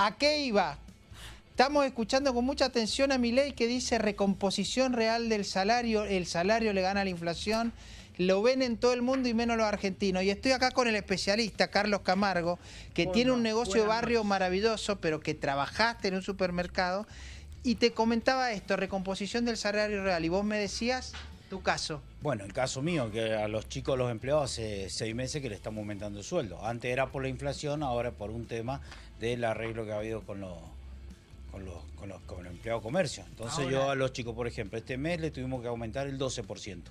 ¿A qué iba? Estamos escuchando con mucha atención a mi ley que dice recomposición real del salario, el salario le gana a la inflación, lo ven en todo el mundo y menos los argentinos. Y estoy acá con el especialista Carlos Camargo, que tiene un negocio de barrio maravilloso, pero que trabajaste en un supermercado. Y te comentaba esto, recomposición del salario real. Y vos me decías... Tu caso. Bueno, el caso mío, que a los chicos, los empleados, hace seis meses que le estamos aumentando el sueldo. Antes era por la inflación, ahora por un tema del arreglo que ha habido con los con los, con los, con el empleado comercio. Entonces yo a los chicos, por ejemplo, este mes le tuvimos que aumentar el 12%.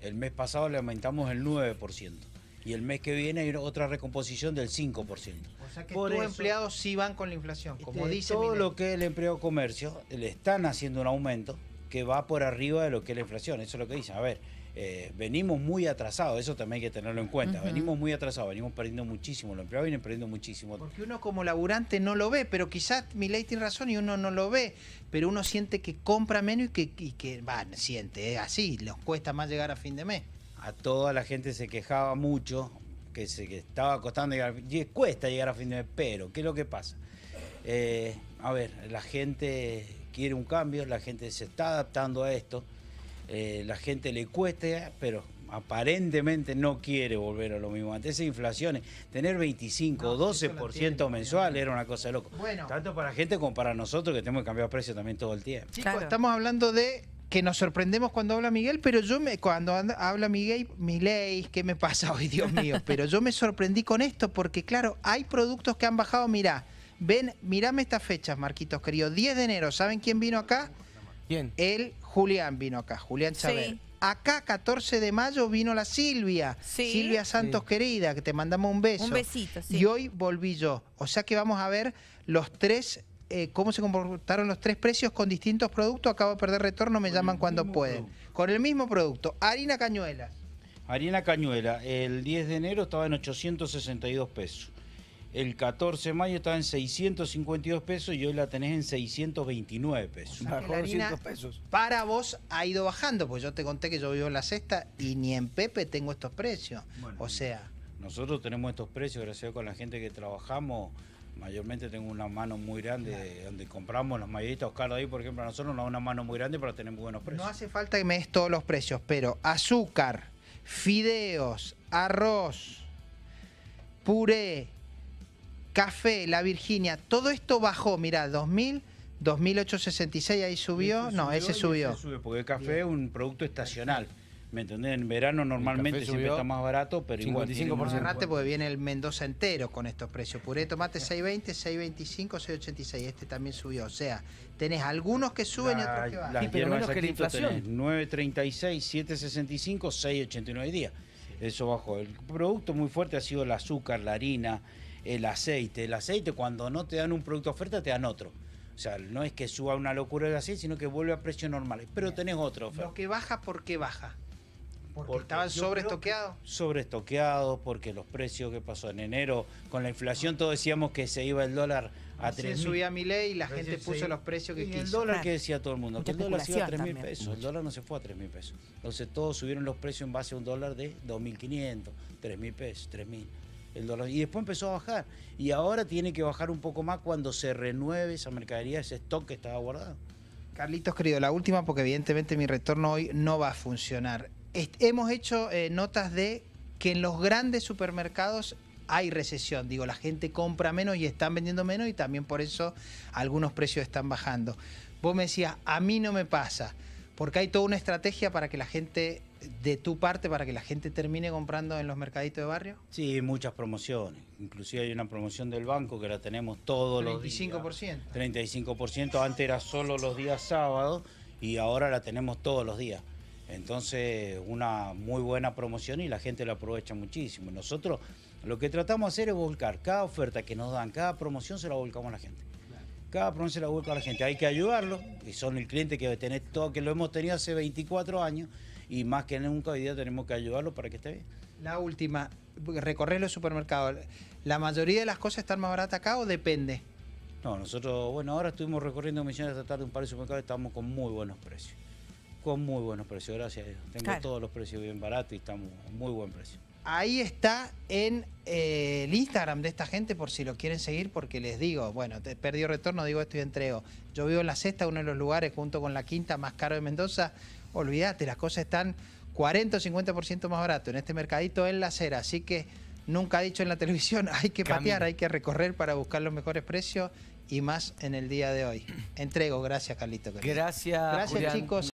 El mes pasado le aumentamos el 9%. Y el mes que viene hay otra recomposición del 5%. O sea que los empleados sí van con la inflación, como este, dice. Todo lo que es el empleo comercio, le están haciendo un aumento que va por arriba de lo que es la inflación. Eso es lo que dicen. A ver, eh, venimos muy atrasados, eso también hay que tenerlo en cuenta. Venimos muy atrasados, venimos perdiendo muchísimo, los empleados vienen perdiendo muchísimo. Porque uno como laburante no lo ve, pero quizás mi ley tiene razón y uno no lo ve, pero uno siente que compra menos y que, y que siente, es así, les cuesta más llegar a fin de mes. A toda la gente se quejaba mucho, que se que estaba costando llegar, y cuesta llegar a fin de mes, pero ¿qué es lo que pasa? Eh, a ver, la gente quiere un cambio, la gente se está adaptando a esto, eh, la gente le cuesta, pero aparentemente no quiere volver a lo mismo. Antes de inflaciones, tener 25 o 12% mensual era una cosa loca. loco. Bueno. Tanto para la gente como para nosotros que tenemos que cambiar precio también todo el tiempo. estamos hablando de que nos sorprendemos cuando habla Miguel, pero yo me, cuando habla Miguel, ley, ¿qué me pasa hoy, Dios mío? Pero yo me sorprendí con esto porque, claro, hay productos que han bajado, mirá, Ven, mirame estas fechas, Marquitos, querido. 10 de enero, ¿saben quién vino acá? ¿Quién? El Julián vino acá, Julián Chávez. Acá, 14 de mayo, vino la Silvia. Silvia Santos, querida, que te mandamos un beso. Un besito, sí. Y hoy volví yo. O sea que vamos a ver los tres eh, cómo se comportaron los tres precios con distintos productos. Acabo de perder retorno, me llaman cuando pueden. Con el mismo producto, harina cañuela. Harina cañuela, el 10 de enero estaba en 862 pesos el 14 de mayo estaba en 652 pesos y hoy la tenés en 629 pesos. Para vos ha ido bajando, pues yo te conté que yo vivo en la cesta y ni en Pepe tengo estos precios. o sea. Nosotros tenemos estos precios, gracias a con la gente que trabajamos. Mayormente tengo una mano muy grande donde compramos los mayoristas. Oscar ahí, por ejemplo, a nosotros nos da una mano muy grande para tener buenos precios. No hace falta que me des todos los precios, pero azúcar, fideos, arroz, puré, café, la Virginia, todo esto bajó, mirá, 2000, 2866, ahí subió, no, ese subió. Porque el café es un producto estacional. ¿Me entendés? En verano normalmente siempre está más barato, pero 55 igual. 55% porque viene el Mendoza entero con estos precios. Puré tomate 6.20, 6.25, 6.86. Este también subió. O sea, tenés algunos que suben y otros que bajan. pero menos que la inflación. 9.36, 7.65, 6.89 días. Eso bajó. El producto muy fuerte ha sido el azúcar, la harina, el aceite. El aceite cuando no te dan un producto de oferta, te dan otro. O sea, no es que suba una locura el aceite, sino que vuelve a precios normales. Pero tenés otro oferta. Lo que baja, ¿por qué baja? Porque, estaban sobreestoqueados. Sobreestoqueados, porque los precios que pasó en enero, con la inflación, todos decíamos que se iba el dólar a 3.000. Se subía mi ley y la gente puso los precios que quiso. el dólar que decía todo el mundo, que el dólar se iba a 3.000 pesos, el dólar no se fue a 3.000 mil pesos. Entonces todos subieron los precios en base a un dólar de 2.500, 3.000 pesos, 3.000. Y después empezó a bajar. Y ahora tiene que bajar un poco más cuando se renueve esa mercadería, ese stock que estaba guardado. Carlitos, querido, la última porque evidentemente mi retorno hoy no va a funcionar. hemos hecho eh, notas de que en los grandes supermercados hay recesión. Digo, la gente compra menos y están vendiendo menos y también por eso algunos precios están bajando. Vos me decías, a mí no me pasa, porque hay toda una estrategia para que la gente de tu parte para que la gente termine comprando en los mercaditos de barrio? Sí, muchas promociones. Inclusive hay una promoción del banco que la tenemos todos los días. 35%. 35%. Antes era solo los días sábados y ahora la tenemos todos los días. Entonces, una muy buena promoción y la gente la aprovecha muchísimo. Nosotros lo que tratamos de hacer es volcar cada oferta que nos dan, cada promoción se la volcamos a la gente. Cada promoción se la volcamos a la gente. Hay que ayudarlo y son el cliente que tener todo, que lo hemos tenido hace 24 años y más que nunca hoy día tenemos que ayudarlo para que esté bien. La última, recorrer los supermercados, ¿la mayoría de las cosas están más baratas acá o depende? No, nosotros, bueno, ahora estuvimos recorriendo Misiones esta tarde un par de supermercados, y estábamos con muy buenos precios. Con muy buenos precios, gracias a Dios. Tengo todos los precios bien baratos y estamos con muy buen precio. Ahí está en eh, el Instagram de esta gente por si lo quieren seguir, porque les digo, bueno, te perdió retorno, digo estoy y entrego. Yo vivo en la sexta, uno de los lugares junto con la quinta más caro de Mendoza olvídate, las cosas están 40 o 50% más barato en este mercadito en la acera. Así que nunca dicho en la televisión, hay que patear, hay que recorrer para buscar los mejores precios y más en el día de hoy. Entrego, gracias Carlito. Gracias. Gracias chicos.